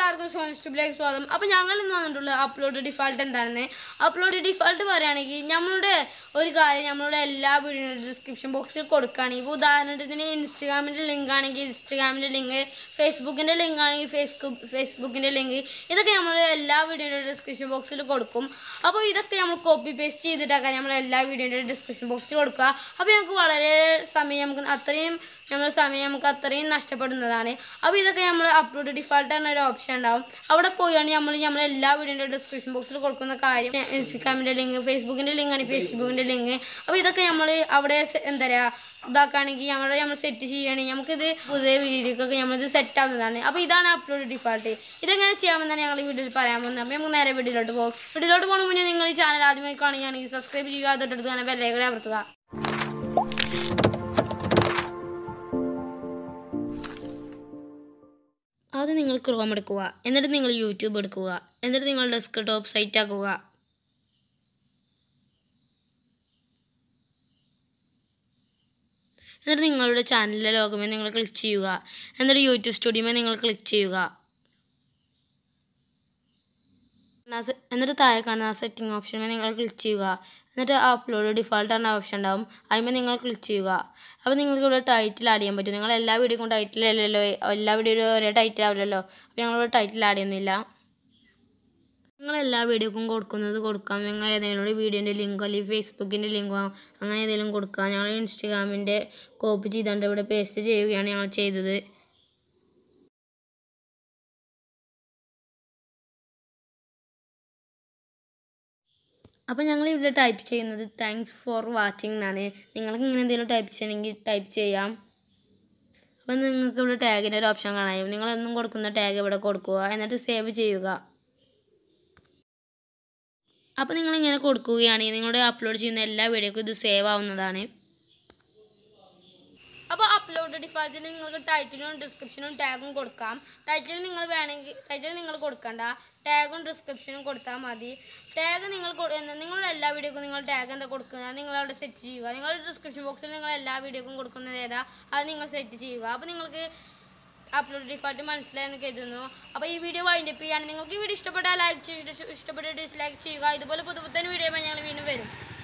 എല്ലാവർക്കും സോണിസ്റ്റുബിലേക്ക് സ്വാഗതം അപ്പോൾ ഞങ്ങൾ ഇന്ന് വന്നിട്ടുള്ള അപ്ലോഡ് ഡിഫാൾട്ട് എന്താണെന്ന് അപ്ലോഡ് ഡിഫാൾട്ട് പറയുകയാണെങ്കിൽ നമ്മളുടെ ഒരു കാര്യം നമ്മളുടെ എല്ലാ വീഡിയോയുടെ ഡിസ്ക്രിപ്ഷൻ ബോക്സിൽ കൊടുക്കുകയാണെങ്കിൽ ഇപ്പോൾ ഉദാഹരണത്തിന് ഇൻസ്റ്റഗ്രാമിൻ്റെ ലിങ്ക് ആണെങ്കിൽ ഇൻസ്റ്റഗ്രാമിൻ്റെ ലിങ്ക് ഫേസ്ബുക്കിൻ്റെ ലിങ്ക് ആണെങ്കിൽ ഫേസ്ബുക്ക് ഫേസ്ബുക്കിൻ്റെ ലിങ്ക് ഇതൊക്കെ നമ്മൾ എല്ലാ വീഡിയോയുടെ ഡിസ്ക്രിപ്ഷൻ ബോക്സിൽ കൊടുക്കും അപ്പോൾ ഇതൊക്കെ നമ്മൾ കോപ്പി പേസ്റ്റ് ചെയ്തിട്ടൊക്കെ നമ്മൾ എല്ലാ വീഡിയോയുടെ ഡിസ്ക്രിപ്ഷൻ ബോക്സിൽ കൊടുക്കുക അപ്പോൾ നമുക്ക് വളരെ സമയം നമുക്ക് അത്രയും നമ്മൾ സമയം നമുക്ക് അത്രയും നഷ്ടപ്പെടുന്നതാണ് അപ്പോൾ ഇതൊക്കെ നമ്മൾ അപ്ലോഡ് ഡിഫാൾട്ട് എന്നൊരു ഓപ്ഷൻ ഉണ്ടാവും അവിടെ പോയാണ് നമ്മൾ നമ്മളെ എല്ലാ വീഡിയോൻ്റെ ഡിസ്ക്രിപ്ഷൻ ബോക്സിൽ കൊടുക്കുന്ന കാര്യം ഇൻസ്റ്റഗ്രാമിൻ്റെ ലിങ്ക് ഫേസ്ബുക്കിൻ്റെ ആണ് ഫേസ്ബുക്കിൻ്റെ ലിങ്ക് അപ്പോൾ ഇതൊക്കെ നമ്മൾ അവിടെ എന്താ പറയുക ഇതാക്കുകയാണെങ്കിൽ നമ്മൾ നമ്മൾ സെറ്റ് ചെയ്യുകയാണെങ്കിൽ നമുക്കിത് പുതിയ വീഡിയോക്കൊക്കെ നമ്മളിത് സെറ്റ് ആവുന്നതാണ് അപ്പോൾ ഇതാണ് അപ്ലോഡ് ഡിഫാൾട്ട് ഇതെങ്ങനെ ചെയ്യാമെന്നാണ് ഞങ്ങൾ ഈ വീഡിയോയിൽ പറയാൻ പോകുന്നത് അപ്പോൾ നമുക്ക് നേരെ വീഡിയോയിലോട്ട് പോകും വീഡിയോയിലോട്ട് പോകുന്ന മുന്നേ നിങ്ങൾ ഈ ചാനൽ ആദ്യമായി കാണുകയാണെങ്കിൽ സബ്സ്ക്രൈബ് ചെയ്യുക അതൊട്ടടുത്ത് തന്നെ ബെല്ലേക്കൂടെ അവർത്തുക ആദ്യം നിങ്ങൾ ക്രോം എടുക്കുക എന്നിട്ട് നിങ്ങൾ യൂട്യൂബ് എടുക്കുക എന്നിട്ട് നിങ്ങൾ ഡെസ്ക്ടോപ്പ് സൈറ്റ് ആക്കുക എന്നിട്ട് നിങ്ങളുടെ ചാനലിലെ ലോകമേ നിങ്ങൾ ക്ലിക്ക് ചെയ്യുക എന്നിട്ട് യൂട്യൂബ് സ്റ്റുഡിയോമേ നിങ്ങൾ ക്ലിക്ക് ചെയ്യുക എന്നിട്ട് താഴെ കാണുന്ന സെറ്റിംഗ് ഓപ്ഷനിൽ നിങ്ങൾ ക്ലിക്ക് ചെയ്യുക എന്നിട്ട് അപ്ലോഡ് ഡിഫോൾട്ട് എന്ന ഓപ്ഷൻ ഉണ്ടാവും അതിന്മേൽ നിങ്ങൾ ക്ലിക്ക് ചെയ്യുക അപ്പോൾ നിങ്ങൾക്ക് ഇവിടെ ടൈറ്റിൽ ആഡ് ചെയ്യാൻ പറ്റും നിങ്ങൾ എല്ലാ വീഡിയോക്കും ടൈറ്റിൽ അല്ലല്ലോ എല്ലാ വീഡിയോയിലും ഒരേ ടൈറ്റിൽ ആവില്ലല്ലോ അപ്പോൾ ഞങ്ങളിവിടെ ടൈറ്റിൽ ആഡ് ചെയ്യുന്നില്ല നിങ്ങൾ എല്ലാ വീഡിയോക്കും കൊടുക്കുന്നത് കൊടുക്കാം നിങ്ങൾ ഏതെങ്കിലും ഒരു വീഡിയോൻ്റെ ലിങ്കോ അല്ലെങ്കിൽ ഫേസ്ബുക്കിൻ്റെ ലിങ്കോ അങ്ങനെ ഏതെങ്കിലും കൊടുക്കാം ഞങ്ങൾ ഇൻസ്റ്റഗ്രാമിൻ്റെ കോപ്പി ചെയ്തുകൊണ്ട് ഇവിടെ പേസ്റ്റ് ചെയ്യുകയാണ് ഞങ്ങൾ ചെയ്തത് അപ്പോൾ ഞങ്ങൾ ഇവിടെ ടൈപ്പ് ചെയ്യുന്നത് താങ്ക്സ് ഫോർ വാച്ചിങ് എന്നാണ് നിങ്ങൾക്ക് ഇങ്ങനെ എന്തെങ്കിലും ടൈപ്പ് ചെയ്യണമെങ്കിൽ ടൈപ്പ് ചെയ്യാം അപ്പോൾ നിങ്ങൾക്ക് ഇവിടെ ടാഗിൻ്റെ ഒരു ഓപ്ഷൻ കാണാം നിങ്ങളെന്നും കൊടുക്കുന്ന ടാഗ് ഇവിടെ കൊടുക്കുക എന്നിട്ട് സേവ് ചെയ്യുക അപ്പോൾ നിങ്ങളിങ്ങനെ കൊടുക്കുകയാണെങ്കിൽ നിങ്ങളുടെ അപ്ലോഡ് ചെയ്യുന്ന എല്ലാ വീഡിയോക്കും ഇത് സേവ് ആവുന്നതാണ് അപ്ലോഡ് ഡിഫാൾട്ടിൽ നിങ്ങൾക്ക് ടൈറ്റിലും ഡിസ്ക്രിപ്ഷനും ടാഗും കൊടുക്കാം ടൈറ്റിൽ നിങ്ങൾ വേണമെങ്കിൽ ടൈറ്റിൽ നിങ്ങൾ കൊടുക്കണ്ട ടാഗും ഡിസ്ക്രിപ്ഷനും കൊടുത്താൽ മതി ടാഗ് നിങ്ങൾ നിങ്ങളുടെ എല്ലാ വീഡിയോക്കും നിങ്ങൾ ടാഗ് എന്താ കൊടുക്കുക നിങ്ങൾ അവിടെ സെറ്റ് ചെയ്യുക നിങ്ങളുടെ ഡിസ്ക്രിപ്ഷൻ ബോക്സിൽ നിങ്ങൾ എല്ലാ വീഡിയോക്കും കൊടുക്കുന്നത് ഏതാ അത് നിങ്ങൾ സെറ്റ് ചെയ്യുക അപ്പോൾ നിങ്ങൾക്ക് അപ്ലോഡ് ഡിഫാൾട്ട് മനസ്സിലായെന്ന് കരുതുന്നു അപ്പോൾ ഈ വീഡിയോ വൈൻഡ് ചെയ്യാൻ നിങ്ങൾക്ക് ഈ വീഡിയോ ഇഷ്ടപ്പെട്ടാൽ ലൈക്ക് ഇഷ്ടപ്പെട്ട് ഡിസ്ലൈക്ക് ചെയ്യുക ഇതുപോലെ പുതു പുത്തൻ വീഡിയോ ഞങ്ങൾ വീണ്ടും വരും